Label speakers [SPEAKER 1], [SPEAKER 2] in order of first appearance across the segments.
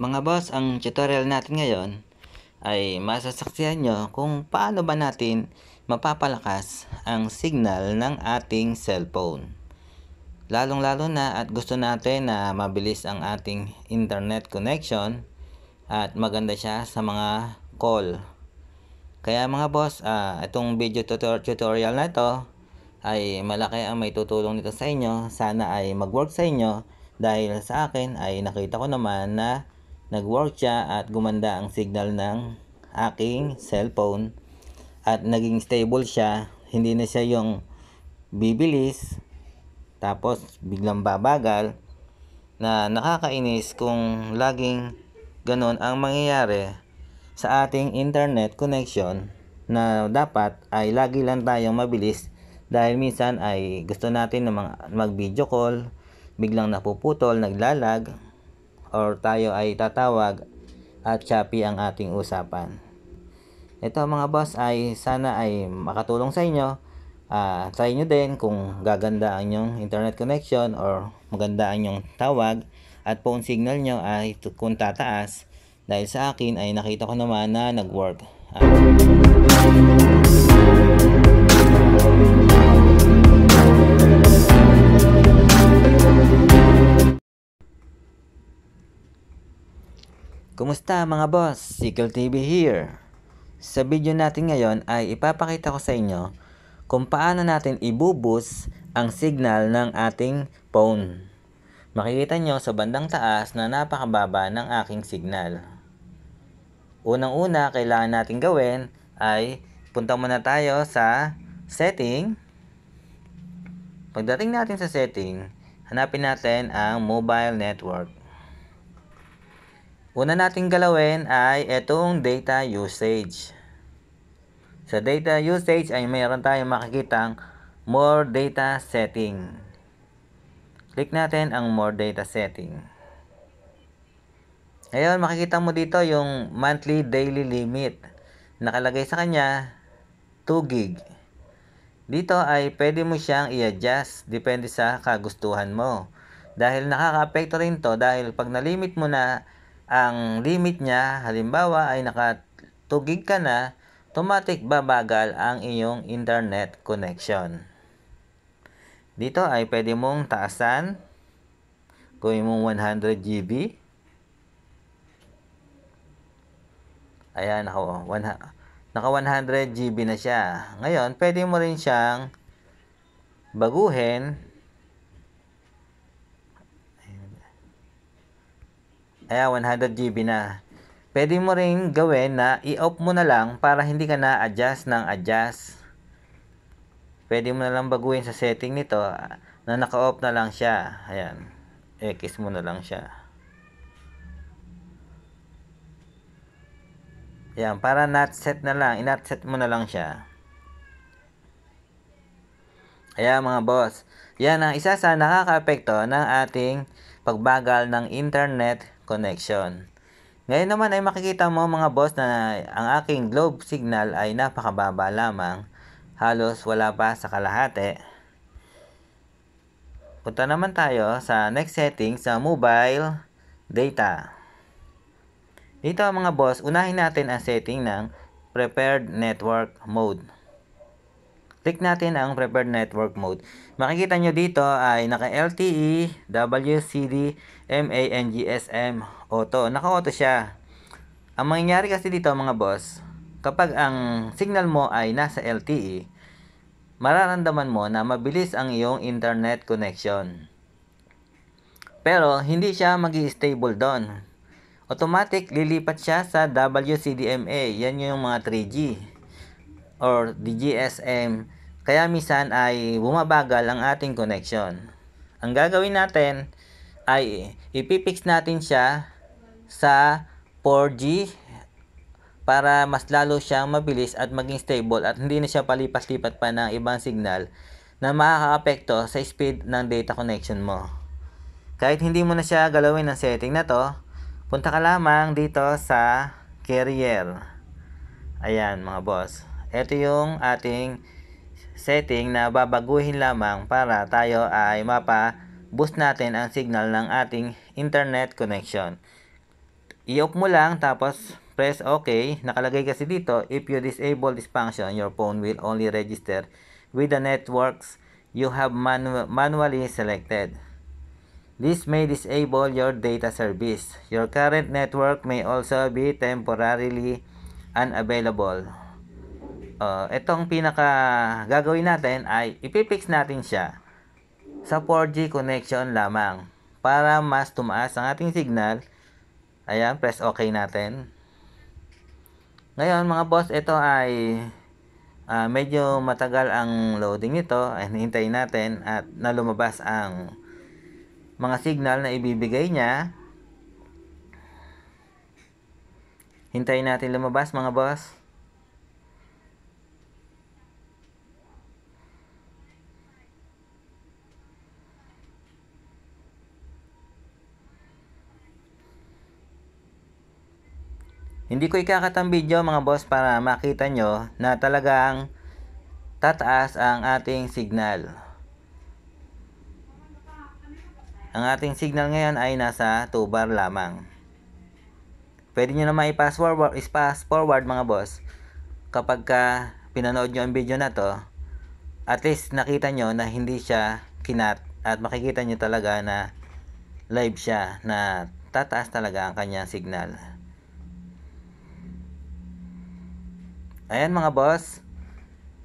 [SPEAKER 1] Mga boss, ang tutorial natin ngayon ay masasaksihan nyo kung paano ba natin mapapalakas ang signal ng ating cellphone. Lalong lalo na at gusto natin na mabilis ang ating internet connection at maganda siya sa mga call. Kaya mga boss, uh, itong video tutor tutorial na ito ay malaki ang may tutulong nito sa inyo. Sana ay mag-work sa inyo dahil sa akin ay nakita ko naman na Nag-work siya at gumanda ang signal ng aking cellphone at naging stable siya. Hindi na siya yung bibilis tapos biglang babagal na nakakainis kung laging ganun ang mangyayari sa ating internet connection na dapat ay lagi lang tayong mabilis dahil minsan ay gusto natin na mag-video call, biglang napuputol, naglalag, or tayo ay tatawag at Shopee ang ating usapan. Ito mga boss ay sana ay makatulong sa inyo. Uh, ah, try nyo din kung gaganda ang inyong internet connection or maganda ang inyong tawag at phone signal nyo ay kung tataas dahil sa akin ay nakita ko naman na nag-work. Uh, Kumusta mga boss? Sickle TV here. Sa video natin ngayon ay ipapakita ko sa inyo kung paano natin ibubus ang signal ng ating phone. Makikita nyo sa bandang taas na napakababa ng aking signal. Unang-una kailangan natin gawin ay punta muna tayo sa setting. Pagdating natin sa setting, hanapin natin ang mobile network. Una nating galawin ay itong data usage. Sa data usage ay mayroon tayong makikitang more data setting. Click natin ang more data setting. Ngayon makikita mo dito yung monthly daily limit. Nakalagay sa kanya 2 gig. Dito ay pwede mo siyang i-adjust depende sa kagustuhan mo. Dahil nakaka-apekto rin to dahil pag nalimit mo na ang limit niya, halimbawa ay naka 2 ka na, automatic babagal ang iyong internet connection. Dito ay pwede mong taasan, gawin mong 100 GB. Ayan, ako, naka 100 GB na siya. Ngayon, pwede mo rin siyang baguhin Ayan, 100 GB na. Pwede mo rin gawin na i-off mo na lang para hindi ka na-adjust ng adjust. Pwede mo na lang baguhin sa setting nito na naka-off na lang siya. Ayan. X mo na lang siya. Ayan, para not set na lang. Inot set mo na lang siya. Ayan mga boss. Yan ang isa sa nakakaapekto ng ating pagbagal ng internet connection. Ngayon naman ay makikita mo mga boss na ang aking globe signal ay napakababa lamang. Halos wala pa sa kalahate. Punta naman tayo sa next setting sa mobile data. Dito mga boss, unahin natin ang setting ng prepared network mode. Click natin ang Preferred Network Mode. Makikita nyo dito ay naka-LTE, WCD, MANGSM, auto. Naka-auto siya. Ang mangyayari kasi dito mga boss, kapag ang signal mo ay nasa LTE, mararamdaman mo na mabilis ang iyong internet connection. Pero hindi siya magi stable doon. Automatic lilipat siya sa WCDMA. Yan yung mga 3G or the GSM kaya minsan ay bumabagal ang ating connection. Ang gagawin natin ay ipipix natin siya sa 4G para mas lalo siyang mabilis at maging stable at hindi na siya palipas-lipat pa ng ibang signal na makakaapekto sa speed ng data connection mo. Kahit hindi mo na siya galawin ng setting na to, punta ka lamang dito sa carrier. Ayan mga boss. Ito yung ating setting na babaguhin lamang para tayo ay mapa-boost natin ang signal ng ating internet connection. I-off mo lang tapos press OK. Nakalagay kasi dito, if you disable this function, your phone will only register with the networks you have manu manually selected. This may disable your data service. Your current network may also be temporarily unavailable uh, oh, itong pinaka gagawin natin ay ipifix natin siya sa 4G connection lamang para mas tumaas ang ating signal ayan press ok natin ngayon mga boss ito ay uh, medyo matagal ang loading nito and hintayin natin at na ang mga signal na ibibigay niya hintayin natin lumabas mga boss Hindi ko ikakatang video mga boss para makita nyo na talagang tataas ang ating signal. Ang ating signal ngayon ay nasa 2 bar lamang. Pwede nyo naman i pass forward, i pass forward mga boss kapag ka pinanood nyo ang video na to at least nakita nyo na hindi siya kinat at makikita nyo talaga na live siya na tataas talaga ang kanyang signal. Ayan mga boss,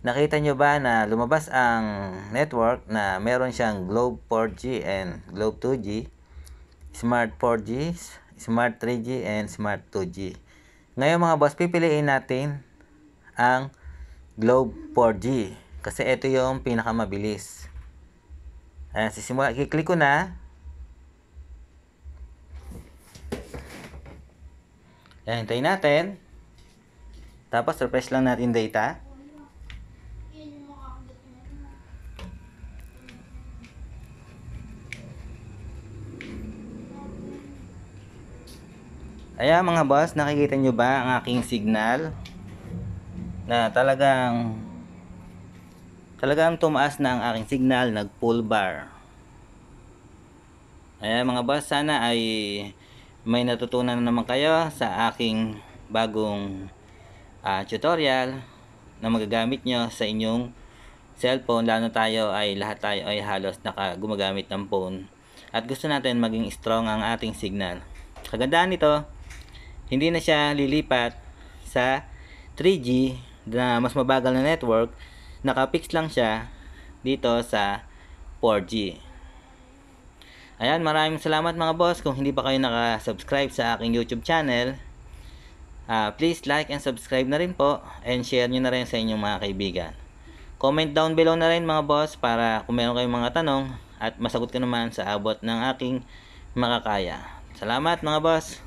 [SPEAKER 1] nakita nyo ba na lumabas ang network na meron siyang Globe 4G and Globe 2G, Smart 4G, Smart 3G, and Smart 2G. Ngayon mga boss, pipiliin natin ang Globe 4G kasi ito yung pinakamabilis. Ayan, sisimula, kiklik ko na. Ayan, hintayin natin. Tapos, refresh lang natin data. Ayan mga boss, nakikita nyo ba ang aking signal? Na talagang talagang tumaas na ang aking signal, nag full bar. Ayan mga boss, sana ay may natutunan naman kayo sa aking bagong uh, tutorial na magagamit nyo sa inyong cellphone lalo tayo ay lahat tayo ay halos naka gumagamit ng phone at gusto natin maging strong ang ating signal kagandaan nito hindi na siya lilipat sa 3G na mas mabagal na network nakapix lang siya dito sa 4G ayan maraming salamat mga boss kung hindi pa kayo nakasubscribe sa aking youtube channel Uh, please like and subscribe na rin po and share nyo na rin sa inyong mga kaibigan. Comment down below na rin mga boss para kung meron kayong mga tanong at masagot ko naman sa abot ng aking makakaya. Salamat mga boss!